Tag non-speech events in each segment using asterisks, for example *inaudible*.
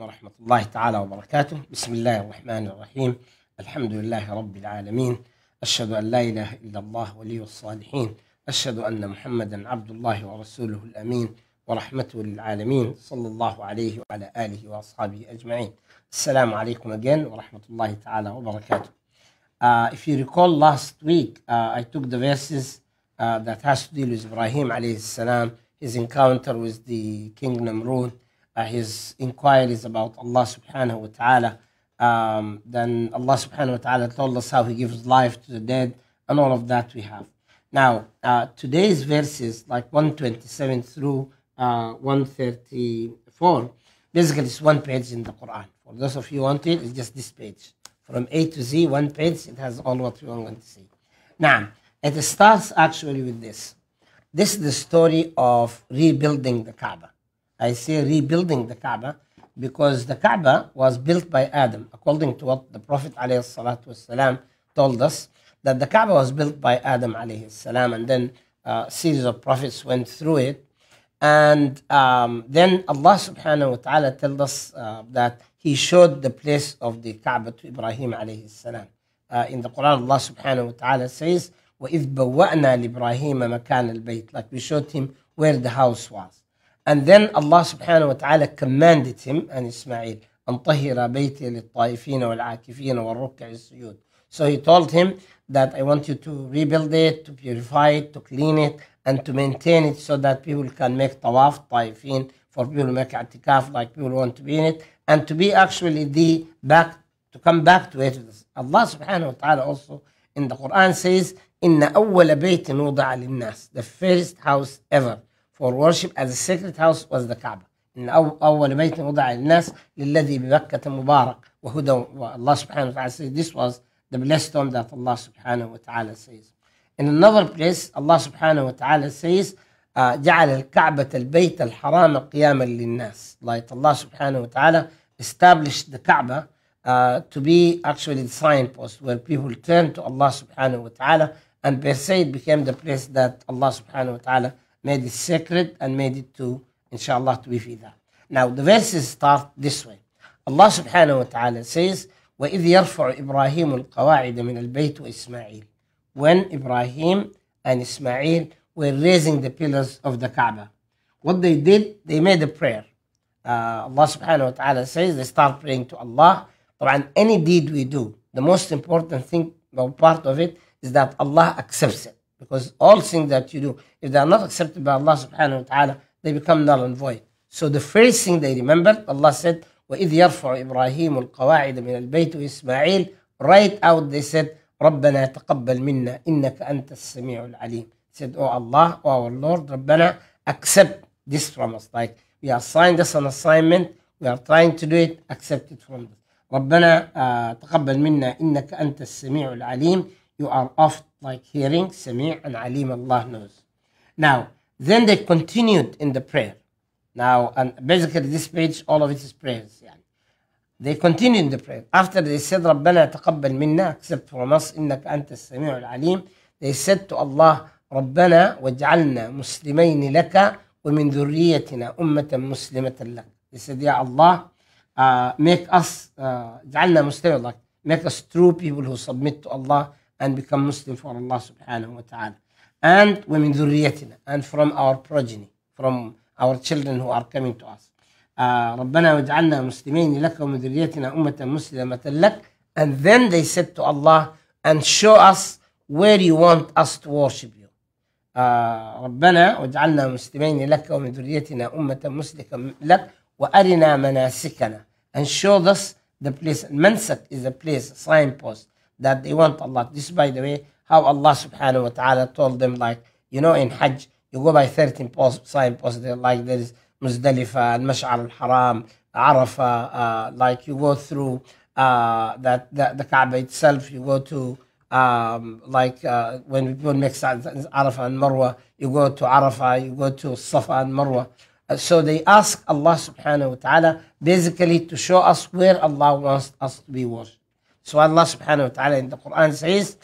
ورحمة الله تعالى وبركاته بسم الله الرحمن الرحيم الحمد لله رب العالمين أشهد أن لا إله إلا الله ولي الصالحين أشهد أن محمدا عبد الله ورسوله الأمين ورحمة للعالمين صلى الله عليه وعلى آله وأصحابه أجمعين السلام عليكم again ورحمة الله تعالى وبركاته Uh, if you recall last week, uh, I took the verses uh, that has to deal with Ibrahim عليه السلام his encounter with the king Namrud, uh, his inquiries about Allah subhanahu wa ta'ala. Um, then Allah subhanahu wa ta'ala told us how he gives life to the dead and all of that we have. Now, uh, today's verses, like 127 through uh, 134, basically it's one page in the Quran. For those of you who want it, it's just this page. From A to Z, one page, it has all what we want to see. Now, it starts actually with this. This is the story of rebuilding the Kaaba. I say rebuilding the Kaaba because the Kaaba was built by Adam, according to what the Prophet told us, that the Kaaba was built by Adam والسلام, and then a series of prophets went through it. And um, then Allah subhanahu wa ta'ala told us uh, that He showed the place of the Kaaba to Ibrahim uh, in the Quran, Allah subhanahu wa ta'ala says, وَإِذْ بَوَّأْنَا لِإِبْرَاهِيمَ مَكَانَ الْبَيْتِ Like we showed him where the house was. And then Allah subhanahu wa ta'ala commanded him and Ismail, Antahira bayti للطائفين والعاكفين al السجود. So he told him that I want you to rebuild it, to purify it, to clean it, and to maintain it so that people can make tawaf, taifin, for people to make atikaf like people want to be in it, and to be actually the back, to come back to it. Allah subhanahu wa ta'ala also in the Quran says, "Inna أول بيت وضع للناس the first house ever for worship as the sacred house was the Kaaba. إن أول بيت وضع للناس للذي the مبارك وهدى والله سبحانه وتعالى says this was the blessed one that Allah subhanahu wa ta'ala says. In another place Allah subhanahu wa ta'ala says uh, جعل الكعبة البيت الحرام قياما للناس like Allah subhanahu wa ta'ala established the Kaaba uh, to be actually the signpost where people turn to Allah subhanahu wa ta'ala and per se it became the place that Allah subhanahu wa ta'ala made it sacred and made it to, inshallah, to be fida. Now, the verses start this way. Allah subhanahu wa ta'ala says, وَإِذْ يَرْفَعُ إِبْرَاهِيمُ الْقَوَاعِدَ مِنَ الْبَيْتِ وَإِسْمَعِيلَ When Ibrahim and Ismail were raising the pillars of the Kaaba. What they did, they made a prayer. Uh, Allah subhanahu wa ta'ala says, they start praying to Allah. And any deed we do, the most important thing, the part of it, is that Allah accepts it. Because all things that you do, if they are not accepted by Allah subhanahu wa ta'ala, they become null and void. So the first thing they remembered, Allah said, وَإِذْ يَرْفَعُ إِبْرَاهِيمُ الْقَوَاعِدَ مِنَ الْبَيْتِ وَإِسْمَاعِيلَ Right out they said, رَبَّنَا تَقَبَّلْ مِنَّا إِنَّكَ أَنْتَ السَّمِيعُ الْعَلِيمُ Said, Oh Allah, oh our Lord, رَبَّنَا accept this from us. Like we are signed us an assignment, we are trying to do it, accept it from us. ربنا تقبل منا إنك أنت السميع العليم You are oft like hearing, Sami' and Alim, Allah knows. Now, then they continued in the prayer. Now, and basically this page, all of it is prayers. Yeah. They continued in the prayer. After they said, رَبَّنَا تَقَبَّلْ مِنَّا except from us, إِنَّكَ أَنْتَ السَّمِيعُ الْعَلِيمُ They said to Allah, رَبَّنَا وَاجْعَلْنَا مُسْلِمَيْنِ لَكَ وَمِنْ ذُرِّيَّتِنَا أُمَّةً مُسْلِمَةً لَكَ They said, Ya Allah, uh, make us, جعلنا uh, مسلمين like, make us true people who submit to Allah and become Muslim for Allah subhanahu wa ta'ala. And women ذريتنا and from our progeny, from our children who are coming to us. ربنا واجعلنا مسلمين لك ومن ذريتنا أمة مسلمة لك. And then they said to Allah, and show us where you want us to worship you. ربنا واجعلنا مسلمين لك ومن ذريتنا أمة مسلمة لك وأرنا مناسكنا and show us the place. Mansak is a place, a signpost that they want Allah. This, by the way, how Allah subhanahu wa ta'ala told them, like, you know, in Hajj, you go by 13 signs, signposts, like there is Muzdalifa and Mash'ar al Haram, Arafah, uh, like you go through uh, that, that the Kaaba itself, you go to um, like uh, when people mix Arafah and Marwa, you go to Arafah, you go to Safa and Marwa. Uh, so they ask Allah subhanahu wa ta'ala basically to show us where Allah wants us to be worshipped. سؤال الله سبحانه وتعالى عند القرآن سعيس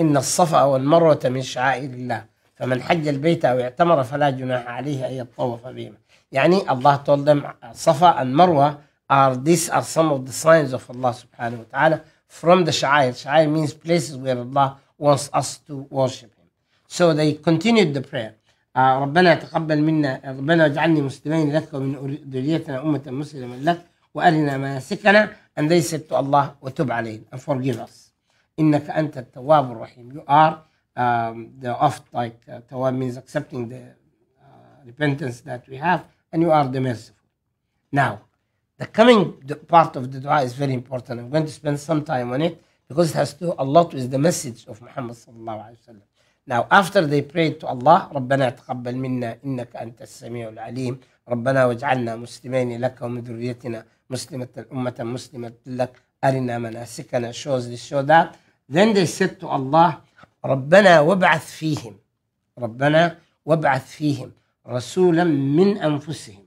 إن الصفا والمروة من شعائر الله فمن حج البيت أو اعتمر فلا جناح عليه أن يطوف بهما يعني الله told صفا المروة are these are some of the signs of Allah سبحانه وتعالى from the شعائر شعائر means places where Allah wants us to worship him so they continued the prayer آه ربنا تقبل منا ربنا اجعلني مسلمين لك ومن ذريتنا أمة مسلمة لك وأرنا مناسكنا And they said to Allah, وَتُبْ عَلَيْنَا And forgive us. إِنَّكَ أَنْتَ التَّوَّابُ الرَّحِيم You are um, the oft, like uh, tawab means accepting the uh, repentance that we have, and you are the merciful. Now, the coming part of the dua is very important. I'm going to spend some time on it because it has to do a lot with the message of Muhammad sallallahu alaihi wasallam. Now, after they prayed to Allah, ربنا تقبل منا إنك أنت السميع العليم ربنا واجعلنا مسلمين لك ومن مسلمة الأمة مسلمة لك أرنا مناسكنا شوز للشودا then they said to Allah ربنا وابعث فيهم ربنا وابعث فيهم رسولا من أنفسهم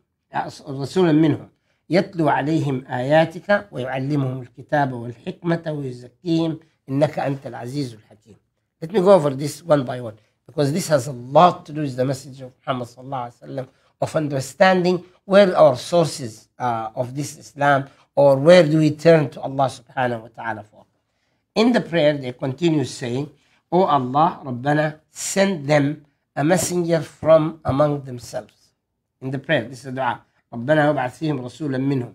رسولا منهم يتلو عليهم آياتك ويعلمهم الكتاب والحكمة ويزكيهم إنك أنت العزيز الحكيم let me go over this one by one because this has a lot to do with the message of Muhammad صلى الله عليه وسلم of understanding where our sources uh, of this Islam or where do we turn to Allah subhanahu wa ta'ala for. In the prayer, they continue saying, O oh Allah, Rabbana, send them a messenger from among themselves. In the prayer, this is dua. ربنا وابعث فيهم minhum.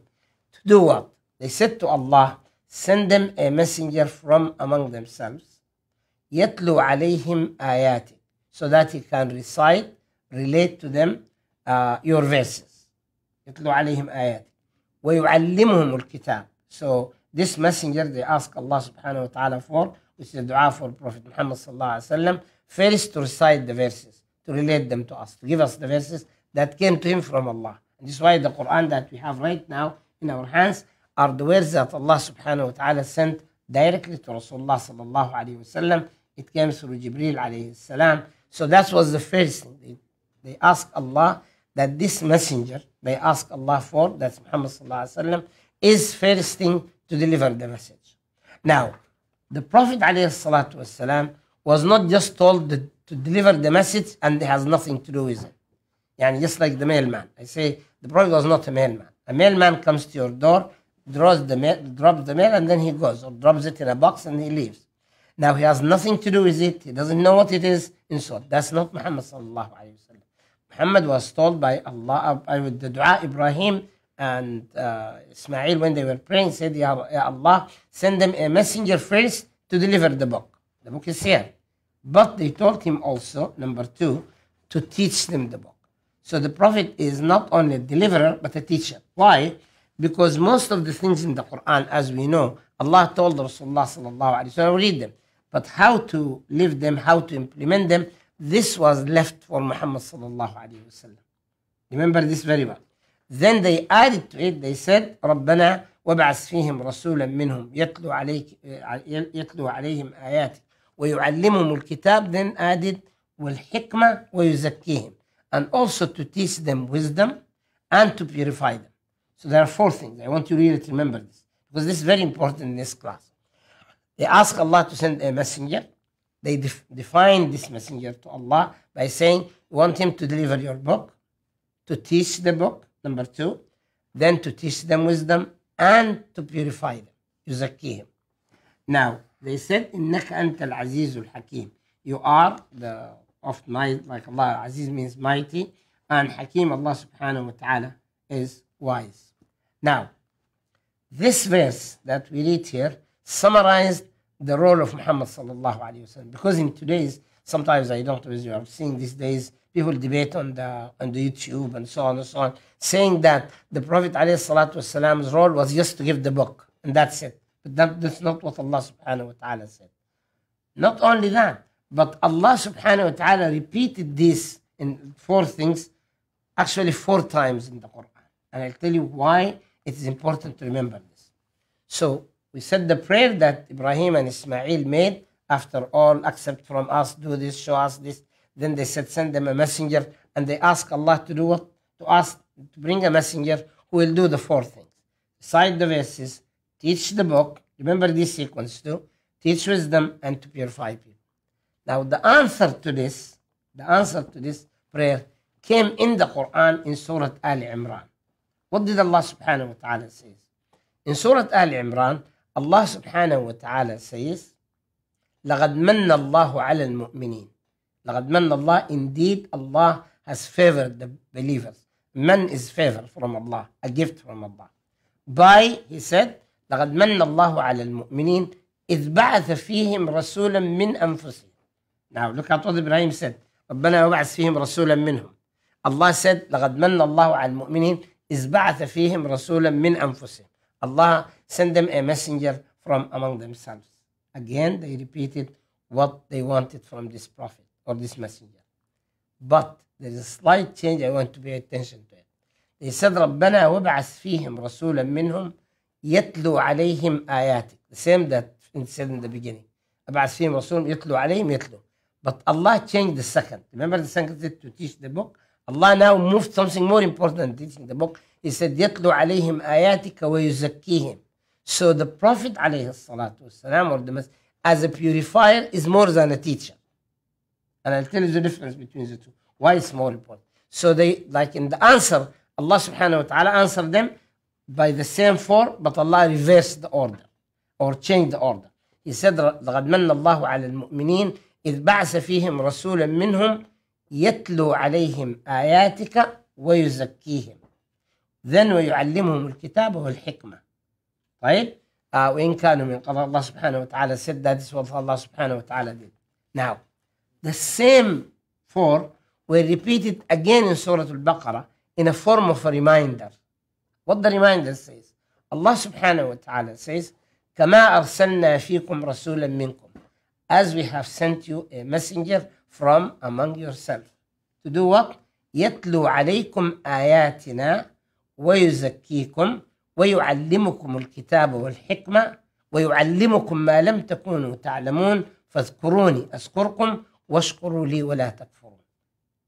To do what? They said to Allah, send them a messenger from among themselves. يتلو alayhim ayati So that he can recite, relate to them uh, your verses. يتلو عليهم آيات ويعلمهم الكتاب so this messenger they ask Allah subhanahu wa ta'ala for which is the dua for Prophet Muhammad الله عليه وسلم first to recite the verses to relate them to us to give us the verses that came to him from Allah and this is why the Quran that we have right now in our hands are the words that Allah subhanahu wa ta'ala sent directly to Rasulullah الله عليه وسلم it came through Jibril عليه السلام so that was the first thing they, they ask Allah that this messenger they ask Allah for, that's Muhammad وسلم, is first thing to deliver the message. Now, the Prophet والسلام, was not just told to deliver the message and he has nothing to do with it. Yani just like the mailman. I say the Prophet was not a mailman. A mailman comes to your door, draws the mail, drops the mail, and then he goes, or drops it in a box and he leaves. Now he has nothing to do with it. He doesn't know what it is. In short, that's not Muhammad sallallahu alayhi wa sallam. Muhammad was told by Allah, I uh, would the dua Ibrahim and uh, Ismail when they were praying said, ya, Allah, send them a messenger first to deliver the book. The book is here. But they told him also, number two, to teach them the book. So the Prophet is not only a deliverer, but a teacher. Why? Because most of the things in the Quran, as we know, Allah told Rasulullah sallallahu alayhi wa read them. But how to live them, how to implement them, this was left for Muhammad sallallahu alayhi wasallam. Remember this very well. Then they added to it, they said, ربنا وابعث فيهم رسولا منهم يتلو عليك عليهم آياتك ويعلمهم الكتاب then added والحكمة ويزكيهم and also to teach them wisdom and to purify them. So there are four things. I want you really to remember this because this is very important in this class. They ask Allah to send a messenger they def define this messenger to Allah by saying, want him to deliver your book, to teach the book, number two, then to teach them wisdom and to purify them, يزكيهم. Now, they said, إنك أنت العزيز الحكيم. You are the of might, like Allah, Aziz means mighty, and Hakim, Allah subhanahu wa ta'ala, is wise. Now, this verse that we read here summarized the role of Muhammad sallallahu alaihi wasallam. Because in today's, sometimes I don't as you, are seeing these days people debate on the on the YouTube and so on and so on, saying that the Prophet wasalam's role was just to give the book and that's it. But that, that's not what Allah subhanahu wa ta'ala said. Not only that, but Allah subhanahu wa ta'ala repeated this in four things, actually four times in the Quran. And I'll tell you why it is important to remember this. So we said the prayer that Ibrahim and Ismail made, after all, accept from us, do this, show us this. Then they said, send them a messenger. And they ask Allah to do what? To ask, to bring a messenger who will do the four things. Recite the verses, teach the book. Remember this sequence too. Teach wisdom and to purify people. Now the answer to this, the answer to this prayer came in the Quran in Surah Al Imran. What did Allah subhanahu wa ta'ala say? In Surah Al Imran, الله سبحانه وتعالى says لقد من الله على المؤمنين لقد من الله indeed Allah has favored the believers من is favor from Allah a gift from Allah by he said لقد من الله على المؤمنين إذ بعث فيهم رسولا من أنفسهم now look at what Ibrahim said ربنا وبعث فيهم رسولا منهم الله said لقد من الله على المؤمنين إذ بعث فيهم رسولا من أنفسهم الله send them a messenger from among themselves. Again, they repeated what they wanted from this prophet or this messenger. But there is a slight change I want to pay attention to it. They said, ربنا وبعث فيهم رسولا منهم يتلوا عليهم آياتك. The same that it said in the beginning. أبعث فيهم رسولا يتلو عليهم يتلو. But Allah changed the second. Remember the second to teach the book? Allah now moved something more important than teaching the book. He said, يتلو عليهم آياتك ويزكيهم. So the Prophet عليه الصلاة والسلام or the message, as a purifier is more than a teacher. And I'll tell you the difference between the two. Why it's more important. So they, like in the answer, Allah subhanahu wa ta'ala answered them by the same form, but Allah reversed the order or changed the order. He said, لَقَدْ مَنَّ اللَّهُ عَلَى الْمُؤْمِنِينَ إِذْ بَعْثَ فِيهِمْ رَسُولًا مِّنْهُمْ يَتْلُو عَلَيْهِمْ آيَاتِكَ وَيُزَكِّيهِمْ Then وَيُعَلِّمُهُمُ الْكِتَابَ وَالْحِكْمَةَ طيب آه وإن كانوا من قضاء الله سبحانه وتعالى said that is what Allah subhanahu wa did now the same four were repeated again in Surah Al-Baqarah in a form of a reminder what the reminder says Allah سبحانه وتعالى says كما أرسلنا فيكم رسولا منكم as we have sent you a messenger from among yourself to do what يتلو عليكم آياتنا ويزكيكم ويعلمكم الكتاب والحكمة ويعلمكم ما لم تكونوا تعلمون فاذكروني أذكركم واشكروا لي ولا تكفرون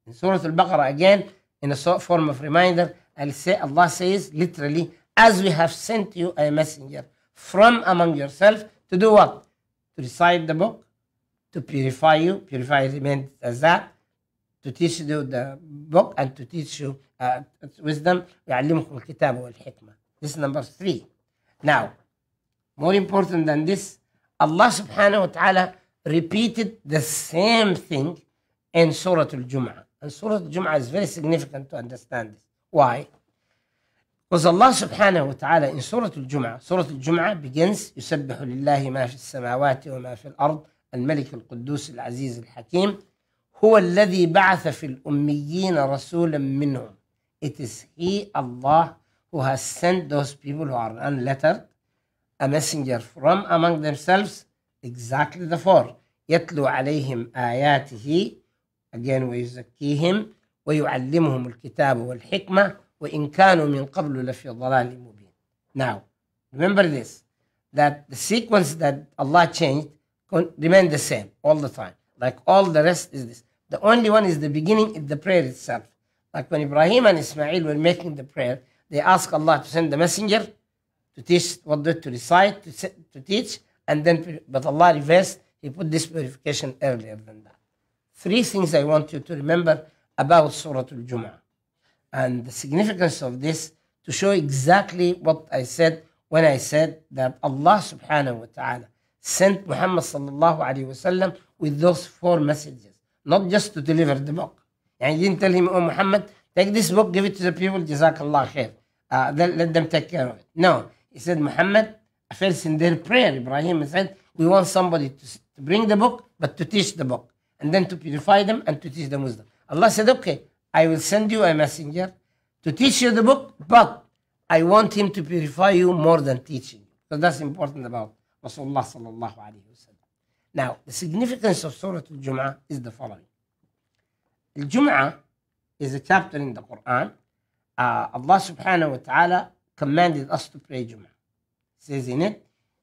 In Surah Al-Baqarah again, in a form of reminder, I'll say, Allah says literally, as we have sent you a messenger from among yourself to do what? To recite the book, to purify you, purify remains as that, to teach you the book and to teach you uh, wisdom, يعلمكم الكتاب والحكمة. This is number three. Now, more important than this, Allah subhanahu wa ta'ala repeated the same thing in Surah Al-Jum'ah. And Surah Al-Jum'ah is very significant to understand this. Why? Because Allah subhanahu wa ta'ala in Surah Al-Jum'ah, Surah Al-Jum'ah begins, يسبح لله ما في السماوات وما في الأرض الملك القدوس العزيز الحكيم هو الذي بعث في الأميين رسولا منهم. It is He, Allah, who has sent those people who are unlettered a messenger from among themselves, exactly the four. يتلو عليهم آياته again ويزكيهم ويعلمهم الكتاب والحكمة وإن كانوا من قبل لفي ضلال مبين. Now, remember this, that the sequence that Allah changed remained the same all the time. Like all the rest is this. The only one is the beginning, is the prayer itself. Like when Ibrahim and Ismail were making the prayer, they ask Allah to send the messenger to teach what to recite, to, to teach, and then, but Allah reversed, He put this purification earlier than that. Three things I want you to remember about Surah Al-Jum'ah and the significance of this to show exactly what I said when I said that Allah subhanahu wa ta'ala sent Muhammad sallallahu alayhi wasallam with those four messages, not just to deliver the book. And he didn't tell him, oh Muhammad, take this book, give it to the people, jazakallah khair uh, let, let them take care of it. No, he said, Muhammad, first in their prayer, Ibrahim said, we want somebody to, to bring the book, but to teach the book, and then to purify them and to teach the Muslims. Allah said, okay, I will send you a messenger to teach you the book, but I want him to purify you more than teaching So that's important about Rasulullah sallallahu alayhi wa sallam. Now, the significance of Surah Al-Jum'ah is the following. Al-Jum'ah is a chapter in the Quran آه الله سبحانه وتعالى commanded us to pray جمعة says in it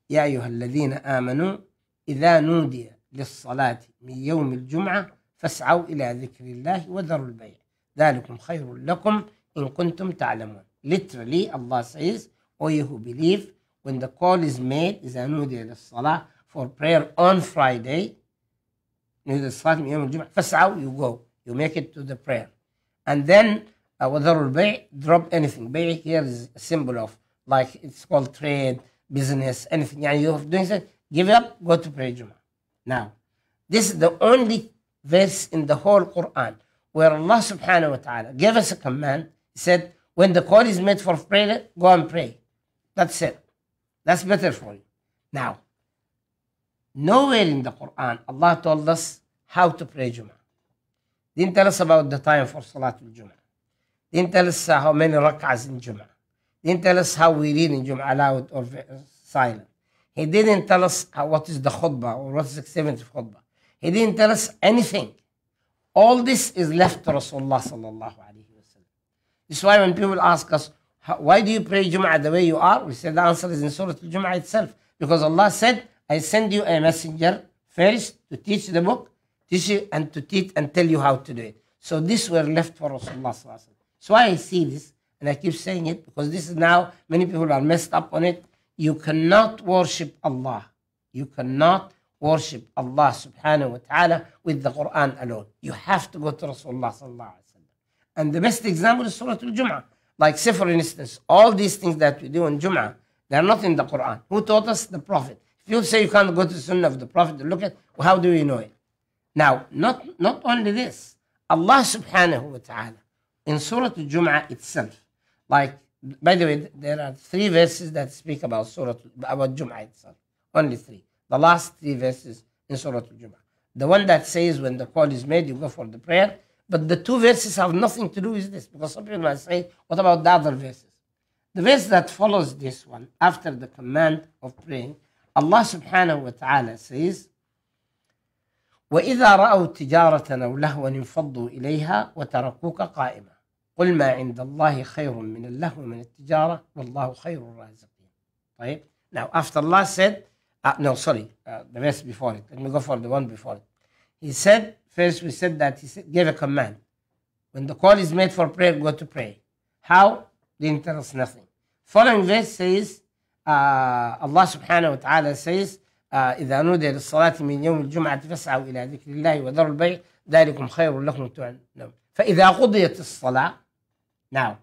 يا أيها الذين آمنوا إذا نودي للصلاة من يوم الجمعة فاسعوا إلى ذكر الله وذروا البيع ذلكم خير لكم إن كنتم تعلمون literally Allah says or you who believe when the call is made إذا نودي للصلاة for prayer on Friday نودي للصلاة من يوم الجمعة فاسعوا you go you make it to the prayer and then uh, whether drop anything. Buy here is a symbol of like it's called trade, business, anything. And you're doing something, give up, go to pray Juma. Now, this is the only verse in the whole Quran where Allah subhanahu wa ta'ala gave us a command. He said, when the call is made for prayer, go and pray. That's it. That's better for you. Now, nowhere in the Quran Allah told us how to pray Juma. Didn't tell us about the time for Salatul Juma. Didn't tell us how many rak'ahs in Jum'ah. Didn't tell us how we read in Jum'ah loud or silent. He didn't tell us what is the khutbah or what is the seventh khutbah. He didn't tell us anything. All this is left to Rasulullah sallallahu alayhi wa sallam. This is why when people ask us, why do you pray Jum'ah the way you are? We say the answer is in Surah Al-Jum'ah itself. Because Allah said, I send you a messenger first to teach the book, teach you and to teach and tell you how to do it. So this were left for Rasulullah sallallahu alayhi wa sallam. So I see this, and I keep saying it because this is now many people are messed up on it. You cannot worship Allah. You cannot worship Allah subhanahu wa ta'ala with the Quran alone. You have to go to Rasulullah sallallahu alayhi wa sallam. And the best example is Surah Al-Jum'ah. Like say for instance, all these things that we do in Jum'ah, they're not in the Quran. Who taught us? The Prophet. If you say you can't go to the Sunnah of the Prophet look at, well, how do you know it? Now, not, not only this, Allah subhanahu wa ta'ala in Surah Al-Jum'ah itself. Like, by the way, there are three verses that speak about Surah about Jum'ah itself. Only three. The last three verses in Surah Al-Jum'ah. The one that says when the call is made, you go for the prayer. But the two verses have nothing to do with this because some people might say, what about the other verses? The verse that follows this one, after the command of praying, Allah subhanahu wa ta'ala says, وإذا رأوا تجارة أو لهوا انفضوا إليها وتركوك قائما قل ما عند الله خير من اللهو من التجارة والله خير الرازقين طيب now after Allah said uh, no sorry uh, the rest before it let me go for the one before it he said first we said that he said, gave a command when the call is made for prayer go to pray how they tell us nothing following this says uh, Allah subhanahu wa ta'ala says إذا نودي للصلاة من يوم الجمعة فاسعوا إلى ذكر الله وذروا البيع ذلكم خير لكم تعلمون فإذا قضيت الصلاة Now,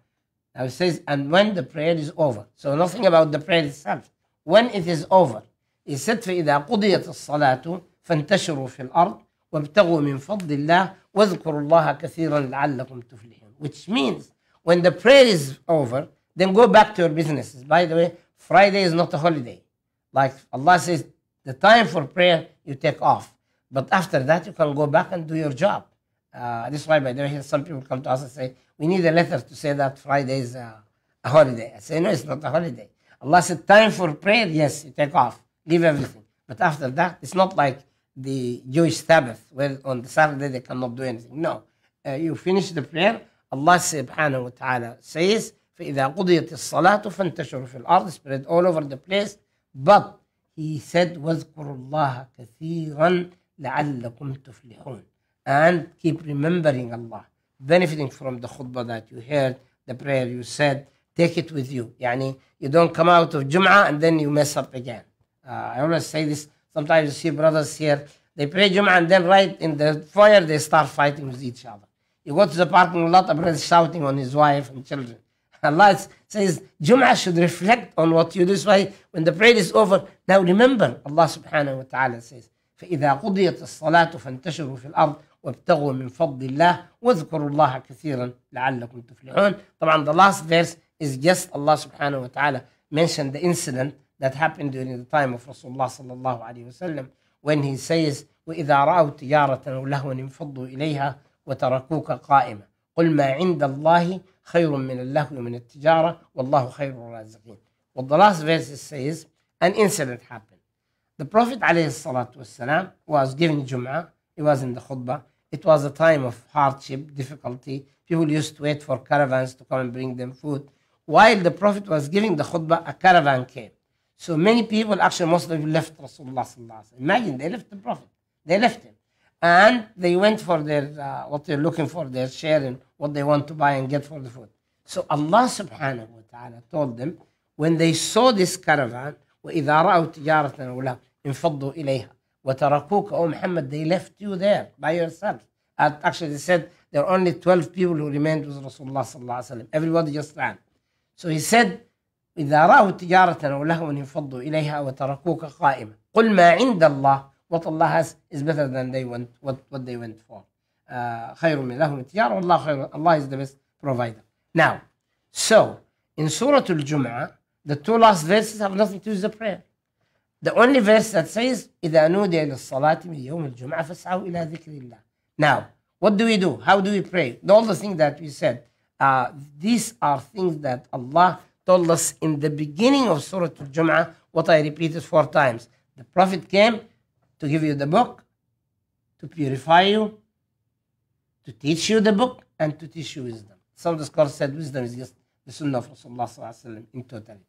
now it says, and when the prayer is over. So nothing about the prayer itself. When it is over, it said, فإذا قضيت الصلاة فانتشروا في الأرض وابتغوا من فضل الله واذكروا الله كثيرا لعلكم تفلحون. Which means, when the prayer is over, then go back to your businesses. By the way, Friday is not a holiday. Like Allah says, the time for prayer, you take off. But after that, you can go back and do your job. Uh, this is why, by the way, some people come to us and say, we need a letter to say that Friday is a, uh, a holiday. I say, no, it's not a holiday. Allah said, time for prayer, yes, you take off, leave everything. But after that, it's not like the Jewish Sabbath, where on the Saturday they cannot do anything. No. Uh, you finish the prayer, Allah subhanahu wa ta'ala says, فإذا قضيت الصلاة فانتشروا في الأرض spread all over the place but he said "وَذْكُرُ الله كثيرا لعلكم تفلحون and keep remembering Allah, benefiting from the khutbah that you heard, the prayer you said. Take it with you. Yani, you don't come out of Jum'ah and then you mess up again. Uh, I always say this. Sometimes you see brothers here, they pray Jum'ah and then right in the foyer they start fighting with each other. You go to the parking lot, a brother shouting on his wife and children. *laughs* Allah says Jum'ah should reflect on what you do. That's when the prayer is over, now remember Allah subhanahu wa ta'ala says, فإذا قضيت الصلاة فانتشروا في الأرض وابتغوا من فضل الله واذكروا الله كثيرا لعلكم تفلحون طبعا the last verse is just Allah subhanahu wa ta'ala mentioned the incident that happened during the time of Rasulullah الله عليه وسلم when he says وإذا رأوا تجارة أو لهوا انفضوا إليها وتركوك قائمة قل ما عند الله خير من اللهو من التجارة والله خير الرازقين What the last verse says an incident happened The Prophet عليه الصلاة والسلام was giving Jum'ah he was in the khutbah It was a time of hardship, difficulty. People used to wait for caravans to come and bring them food. While the Prophet was giving the khutbah, a caravan came. So many people, actually most of them left Rasulullah Imagine, they left the Prophet. They left him. And they went for their, uh, what they're looking for, their share and what they want to buy and get for the food. So Allah subhanahu wa ta'ala told them, when they saw this caravan, وَإِذَا رَأَوْا تِجَارَةً وَلَا إِلَيْهَا وَتَرَكُوكَ O oh, Muhammad, they left you there by yourself. And actually they said there are only 12 people who remained with Rasulullah الله عليه وسلم. Everybody just ran. So he said, إذا رأوا تجارة أو لهوا انفضوا إليها وتركوك قائما. قل ما عند الله what Allah has is better than they went what, what they went for. Uh, خير من لهم التجارة والله خير Allah is the best provider. Now, so in Surah Al-Jum'ah, the two last verses have nothing to do with the prayer. The only verse that says إذا نودي للصلاة من يوم الجمعة فاسعوا إلى ذكر الله. Now, what do we do? How do we pray? All the things that we said, uh, these are things that Allah told us in the beginning of Surah Al-Jum'ah, what I repeated four times. The Prophet came to give you the book, to purify you, to teach you the book, and to teach you wisdom. Some of the scholars said wisdom is just the sunnah of Rasulullah in totality.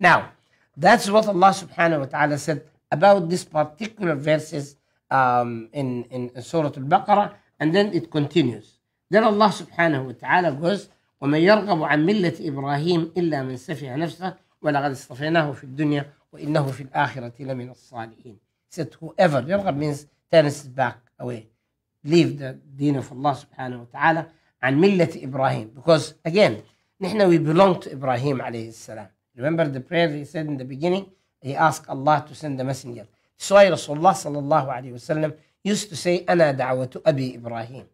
Now, that's what Allah subhanahu wa ta'ala said about these particular verses um, in, in Surah Al-Baqarah, and then it continues. Then Allah subhanahu wa ta'ala goes, وَمَنْ يَرْغَبُ عَنْ مِلَّةِ إِبْرَاهِيمِ إِلَّا مَنْ سَفِعَ نَفْسَهُ وَلَقَدْ اصْطَفَيْنَاهُ فِي الدُّنْيَا وَإِنَّهُ فِي الْآخِرَةِ لَمِنَ الصَّالِحِينَ Said whoever, يَرْغَب means turns back away, leave the deen of Allah subhanahu wa ta'ala, عن ملة إبراهيم because again, نحن we belong to Ibrahim عليه السلام Remember the prayer he said in the beginning? He asked Allah to send a messenger. So Rasulullah sallallahu alayhi wasallam used to say, Ana da'watu Abi Ibrahim.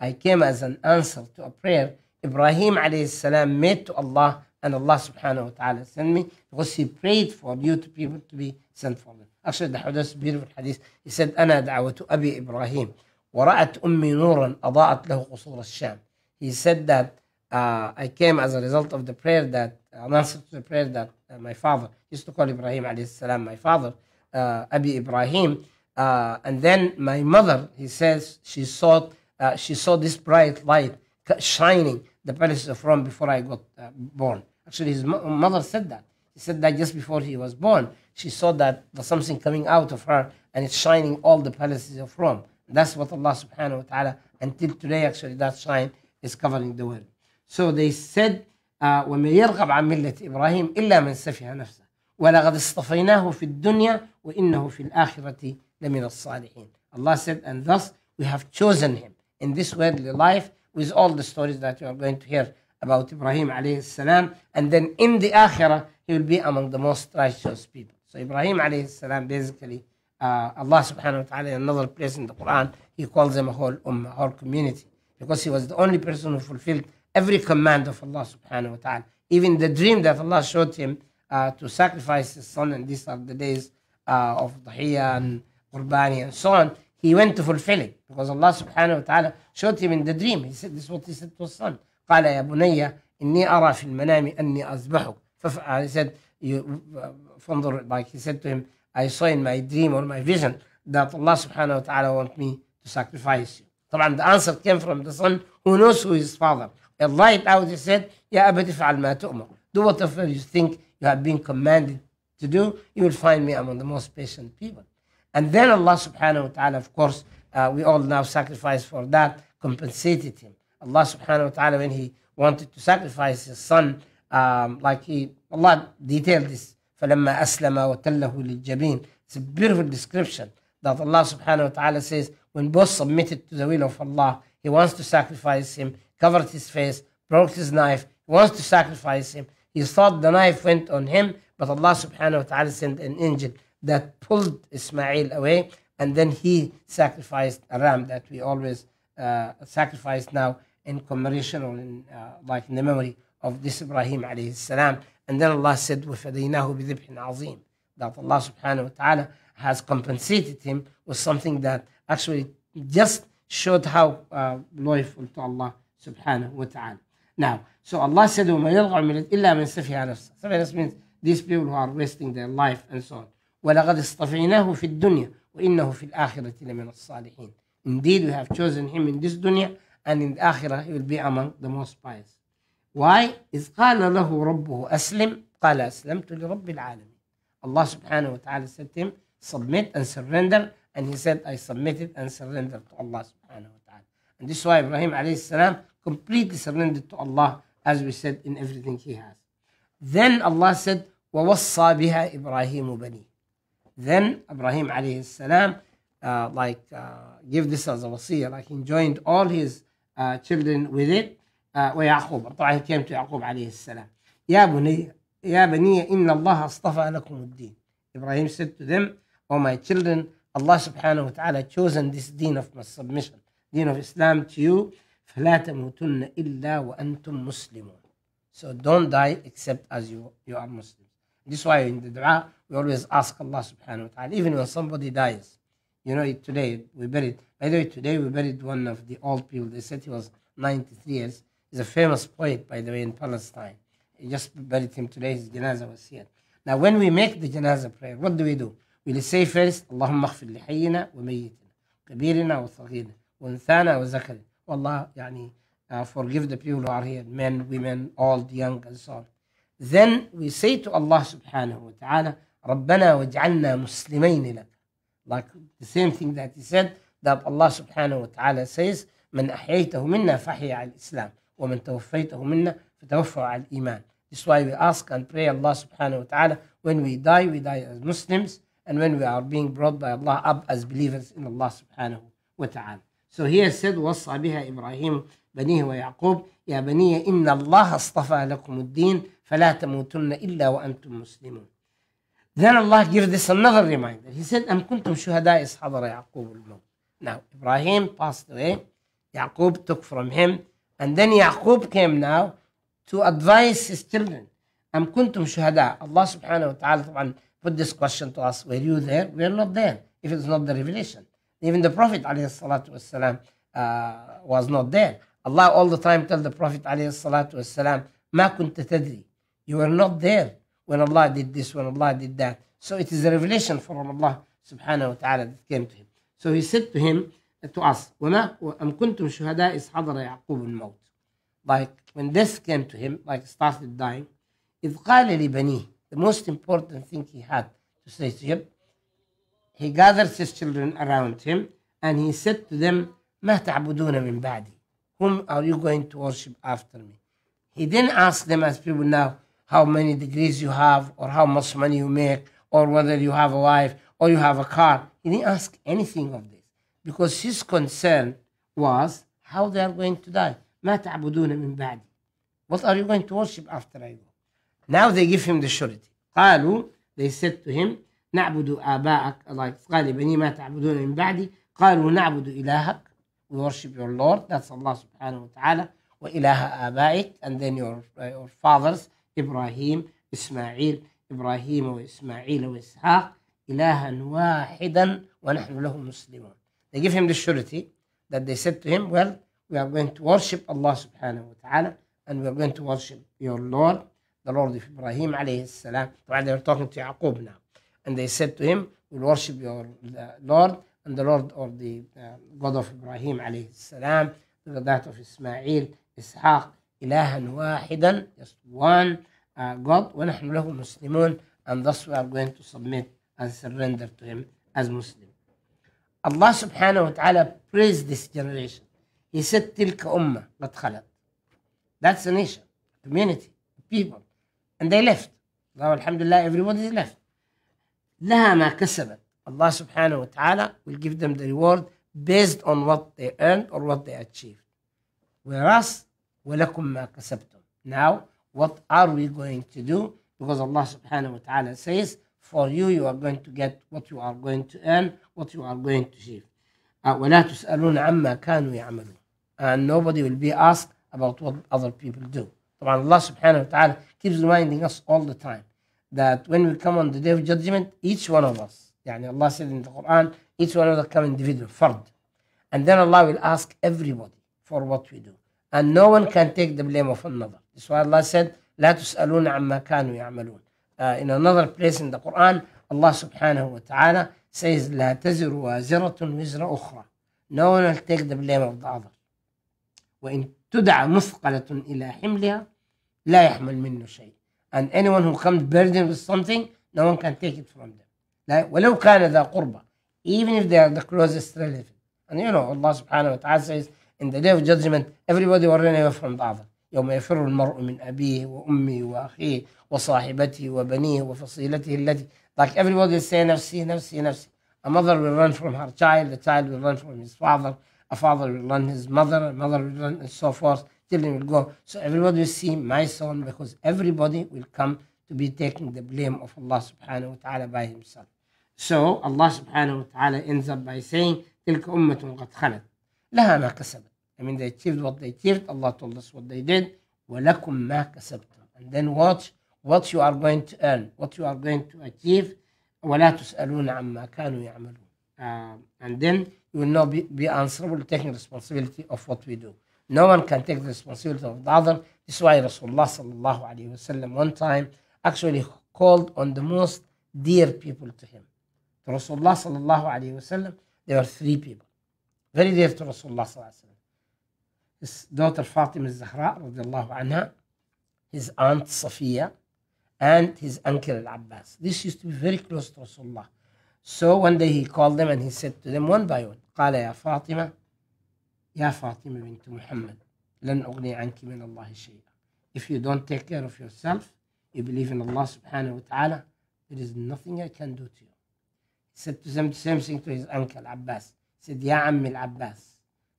I came as an answer to a prayer Ibrahim alayhi salam made to Allah and Allah subhanahu wa ta'ala sent me because he prayed for you to people to be sent for them. Actually, the hadith, beautiful hadith, he said, أنا دعوة أبي إبراهيم ورأت أمي نورا أضاءت له قصور الشام. He said that uh, I came as a result of the prayer that an uh, answer to the prayer that uh, my father used to call Ibrahim alayhi salam, my father, uh, Abi Ibrahim. Uh, and then my mother, he says, she saw uh, she saw this bright light shining the palace of Rome before I got uh, born. Actually, his mother said that. He said that just before he was born, she saw that there's something coming out of her and it's shining all the palaces of Rome. That's what Allah subhanahu wa ta'ala, until today, actually, that shine is covering the world. So they said, uh, يَرْغَبْ عَنْ مِلَّةِ إِبْرَاهِيمِ إِلَّا مَنْ سَفِهَ نَفْسَهُ وَلَقَدْ اصْطَفَيْنَاهُ فِي الدُّنْيَا وَإِنَّهُ فِي الْآخِرَةِ لَمِنَ الصَّالِحِينَ Allah said, and thus we have chosen him in this worldly life with all the stories that you are going to hear about Ibrahim عليه السلام, And then in the akhirah, he will be among the most righteous people. So Ibrahim عليه السلام, basically, uh, Allah subhanahu wa ta'ala in another place in the Quran, he calls them a whole ummah, whole community. Because he was the only person who fulfilled every command of Allah subhanahu wa ta'ala. Even the dream that Allah showed him uh, to sacrifice his son, and these are the days uh, of Dahiya and Qurbani and so on, he went to fulfill it because Allah subhanahu wa ta'ala showed him in the dream. He said, This is what he said to his son. قال يا بني إني أرى في المنام أني أذبحك. He said, you, uh, like he said to him, I saw in my dream or my vision that Allah subhanahu wa ta'ala want me to sacrifice you. طبعا the answer came from the son who knows who is father, Allah out. He said, Ya Abad if'al ma tu'mar. Do whatever you think you have been commanded to do. You will find me among the most patient people. And then Allah subhanahu wa ta'ala, of course, uh, we all now sacrifice for that, compensated him. Allah subhanahu wa ta'ala, when he wanted to sacrifice his son, um, like he, Allah detailed this, فَلَمَّا وَتَلَّهُ لِلْجَبِينَ It's a beautiful description that Allah subhanahu wa ta'ala says, when both submitted to the will of Allah, he wants to sacrifice him, covered his face, broke his knife, wants to sacrifice him. He thought the knife went on him, but Allah subhanahu wa ta'ala sent an angel that pulled Ismail away, and then he sacrificed a ram that we always uh, sacrifice now in commemoration or in, uh, like in the memory of this Ibrahim alayhi salam. And then Allah said, وَفَدَيْنَاهُ بِذِبْحٍ عَظِيمٍ That Allah subhanahu wa ta'ala has compensated him with something that actually just showed how uh, loyal to Allah subhanahu wa ta'ala. Now, so Allah said, وَمَا يَلْغَعُ مِنْ إِلَّا مَنْ سَفِيهَا نَفْسَ Safiha means these people who are wasting their life and so on. وَلَقَدْ اصْطَفِينَاهُ فِي الدُّنْيَا وَإِنَّهُ فِي الْآخِرَةِ لَمِنَ الصَّالِحِينَ Indeed, we have chosen him in this dunya and in the akhirah he will be among the most pious. Why? إِذْ قَالَ لَهُ رَبُّهُ أَسْلِمْ قَالَ أَسْلَمْتُ لِرَبِّ الْعَالَمِينَ Allah subhanahu wa ta'ala said to him, submit and surrender. And he said, I submitted and surrendered to Allah subhanahu and this is why Ibrahim السلام, completely surrendered to Allah as we said in everything he has. Then Allah said, وَوَصَّى بِهَا إِبْرَاهِيمُ بَنِي Then Ibrahim alayhi salam uh, like uh, give this as a wasiyah, like he joined all his uh, children with it. ويعقوب طبعا he came to يعقوب عليه السلام يا بني يا بني إن الله اصطفى لكم الدين Ibrahim said to them, O oh my children, Allah subhanahu wa ta'ala chosen this deen of submission deen of Islam to you, فَلَا تَمُوتُنَّ إِلَّا وَأَنْتُمْ مُسْلِمُونَ So don't die except as you, you are Muslim. This is why in the dua, we always ask Allah subhanahu wa ta'ala, even when somebody dies. You know, today we buried, by the way, today we buried one of the old people. They said he was 93 years. He's a famous poet, by the way, in Palestine. He just buried him today. His janaza was here. Now, when we make the janazah prayer, what do we do? We say first, Allahumma khfir li hayyina wa mayyitina, kabirina wa saghirina. وانثانا وذكري والله يعني uh, forgive the people who are here men women old young and so on then we say to Allah subhanahu wa ta'ala ربنا واجعلنا مسلمين لك like the same thing that he said that Allah subhanahu wa ta'ala says من أحييته منا فحي على الإسلام ومن توفيته منا فتوفى على الإيمان This is why we ask and pray Allah subhanahu wa ta'ala when we die, we die as Muslims and when we are being brought by Allah up as believers in Allah subhanahu wa ta'ala. So here said وصى بها إبراهيم بنيه ويعقوب يا بني إن الله اصطفى لكم الدين فلا تموتن إلا وأنتم مسلمون Then Allah gives this another reminder. He said, أم كنتم شهداء إذ حضر يعقوب الموت. Now, Ibrahim passed away. Yaqub took from him. And then Yaqub came now to advise his children. أم كنتم شهداء. Allah subhanahu wa ta'ala put this question to us. Were you there? We are not there. If it's not the revelation. Even the Prophet ﷺ uh, was not there. Allah all the time tell the Prophet والسلام, ما كنت تدري. You were not there when Allah did this, when Allah did that. So it is a revelation from Allah subhanahu wa ta'ala that came to him. So he said to him, to us, وَمَا أَمْ كُنْتُمْ شُهَدَاء إِذْ حَضَرَ يَعْقُوبُ الْمَوْتِ Like when this came to him, like started dying, إِذْ قَالَ لِبَنِيهِ The most important thing he had to say to him, he gathers his children around him and he said to them, ما تعبدون من بعدي? Whom are you going to worship after me? He didn't ask them as people now how many degrees you have or how much money you make or whether you have a wife or you have a car. He didn't ask anything of this because his concern was how they are going to die. ما تعبدون من بعدي? What are you going to worship after I go? Now they give him the surety. قالوا, they said to him, نعبد آباءك like قال بني ما تعبدون من بعدي قالوا نعبد إلهك worship your Lord that's Allah سبحانه وتعالى وإله آبائك and then your, uh, your fathers إبراهيم إسماعيل إبراهيم وإسماعيل وإسحاق إلها واحدا ونحن له مسلمون they give him the surety that they said to him well we are going to worship Allah سبحانه وتعالى and we are going to worship your Lord the Lord of Ibrahim عليه السلام طبعا they are talking to Yaqub now And they said to him, We worship your uh, Lord and the Lord or the uh, God of Ibrahim alayhi salam, the God of Ismail, Ishaq, إلها واحدا just one uh, God ونحن له مسلمون and thus we are going to submit and surrender to him as Muslim. Allah subhanahu wa ta'ala praised this generation. He said تلك أمة قد خلت. That's a nation, community, people. And they left. Now alhamdulillah everybody left. لها ما كسبت Allah subhanahu wa ta'ala will give them the reward based on what they earned or what they achieved. Whereas, وَلَكُمْ مَا كَسَبْتُمْ Now, what are we going to do? Because Allah subhanahu wa ta'ala says, for you, you are going to get what you are going to earn, what you are going to achieve. Uh, وَلَا تُسْأَلُونَ عَمَّا كَانُوا يَعْمَلُونَ And nobody will be asked about what other people do. Allah subhanahu wa ta'ala keeps reminding us all the time. that when we come on the day of judgment, each one of us, يعني Allah said in the Quran, each one of us come individual, فرد. And then Allah will ask everybody for what we do. And no one can take the blame of another. That's why Allah said, لا تسألون عما كانوا يعملون. Uh, in another place in the Quran, Allah subhanahu wa ta'ala says, لا تزر وازرة وزر أخرى. No one will take the blame of the other. وإن تدعى مثقلة إلى حملها لا يحمل منه شيء. and anyone who comes burdened with something, no one can take it from them. Like, ولو كان ذا قربة, even if they are the closest relative. And you know, Allah subhanahu wa ta'ala says, in the day of judgment, everybody will run away from the other. يوم يفر المرء من أبيه وأمي وأخيه وصاحبته وبنيه وفصيلته التي Like everybody will say, نفسي, نفسي, نفسي. A mother will run from her child, the child will run from his father, a father will run his mother, a mother will run, and so forth till it will go. So everybody will see my son because everybody will come to be taking the blame of Allah subhanahu wa ta'ala by himself. So Allah subhanahu wa ta'ala ends up by saying, تلك أمة قد خلت لها ما كسبت. I mean they achieved what they achieved. Allah told us what they did. ولكم ما كسبتم. And then watch what you are going to earn, what you are going to achieve. ولا تسألون عما كانوا يعملون. Uh, and then you will not be, be answerable taking responsibility of what we do. No one can take the responsibility of the other. This is why Rasulullah sallallahu alayhi wasallam one time actually called on the most dear people to him. To Rasulullah sallallahu alayhi wasallam, there were three people. Very dear to Rasulullah sallallahu alayhi His daughter Fatima Zahra radiallahu anha, his aunt Safiya, and his uncle Al-Abbas. This used to be very close to Rasulullah. So one day he called them and he said to them one by one, قال يا فاطمة يا فاطمة بنت محمد لن أغني عنك من الله شيئا if you don't take care of yourself you believe in Allah سبحانه وتعالى there is nothing I can do to you he said to them the same thing to his uncle Abbas he said يا عمي العباس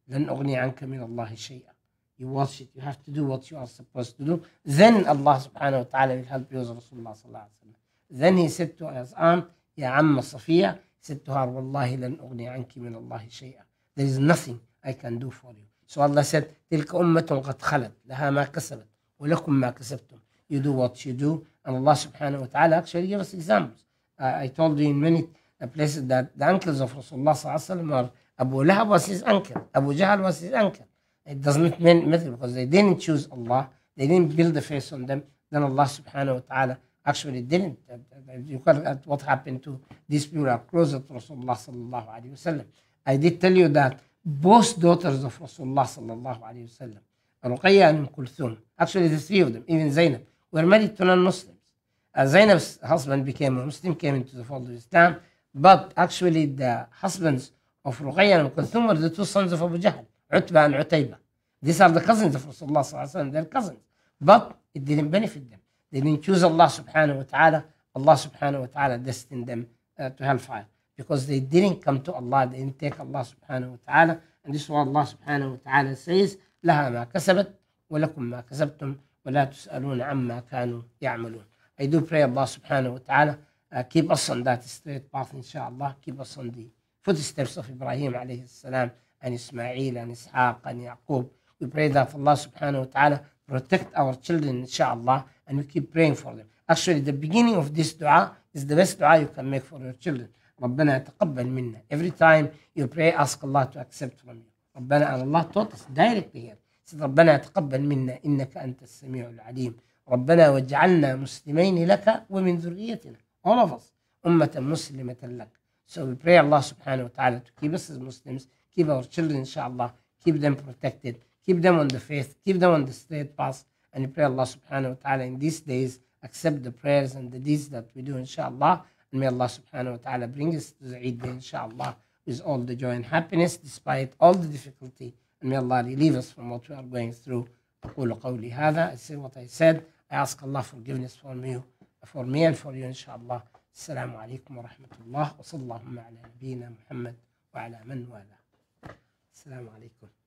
لن أغني عنك من الله شيئا you watch it you have to do what you are supposed to do then Allah subhanahu wa ta'ala will help you as Rasulullah sallallahu alaihi wasallam then he said to his aunt يا عم صفية said to her والله لن أغني عنك من الله شيئا there is nothing I can do for you. So Allah said, تلك أمة قد خلت لها ما كسبت ولكم ما كسبتم. You do what you do. And Allah subhanahu wa ta'ala actually gave us examples. Uh, I told you in many uh, places that the uncles of Rasulullah sallallahu alayhi wa are Abu Lahab was his uncle. Abu Jahl was his uncle. It does not mean matter because they didn't choose Allah. They didn't build the face on them. Then Allah subhanahu wa ta'ala actually didn't. You can at what happened to these people are closer to Rasulullah sallallahu alayhi wa I did tell you that both daughters of Rasulullah Ruqayya and Kulthum. Actually, the three of them, even Zainab, were married to non-Muslims. Uh, Zainab's husband became a Muslim, came into the fold of Islam, but actually the husbands of Ruqayya and Kulthum were the two sons of Abu Jahl, Utbah and Utaybah. These are the cousins of Rasulullah sallallahu alayhi their cousins. But it didn't benefit them. They didn't choose Allah subhanahu wa ta'ala. Allah subhanahu wa ta'ala destined them uh, to hellfire because they didn't come to Allah, they didn't take Allah subhanahu wa ta'ala. And this is what Allah subhanahu wa ta'ala says, لها ما كسبت ولكم ما كسبتم ولا تسألون عما كانوا يعملون. I do pray Allah subhanahu wa ta'ala uh, keep us on that straight path inshallah, keep us on the footsteps of Ibrahim alayhi salam and Ismail and Ishaq and Yaqub. We pray that Allah subhanahu wa ta'ala protect our children inshallah and we keep praying for them. Actually the beginning of this dua is the best dua you can make for your children. ربنا يتقبل منا every time you pray ask Allah to accept from you ربنا أن الله taught us directly here said ربنا يتقبل منا إنك أنت السميع العليم ربنا واجعلنا مسلمين لك ومن ذريتنا all of us أمة مسلمة لك so we pray Allah subhanahu wa ta'ala to keep us as Muslims keep our children inshallah keep them protected keep them on the faith keep them on the straight path and we pray Allah subhanahu wa ta'ala in these days accept the prayers and the deeds that we do inshallah And may Allah subhanahu wa ta'ala bring us to the Eid insha'Allah, with all the joy and happiness, despite all the difficulty. And may Allah relieve us from what we are going through. I say what I said I ask Allah forgiveness for me for me and for you inshallah wa عليكم wa rahmatullah. وصلى اللهم على نبينا محمد وعلى من والاه Assalamu alaikum.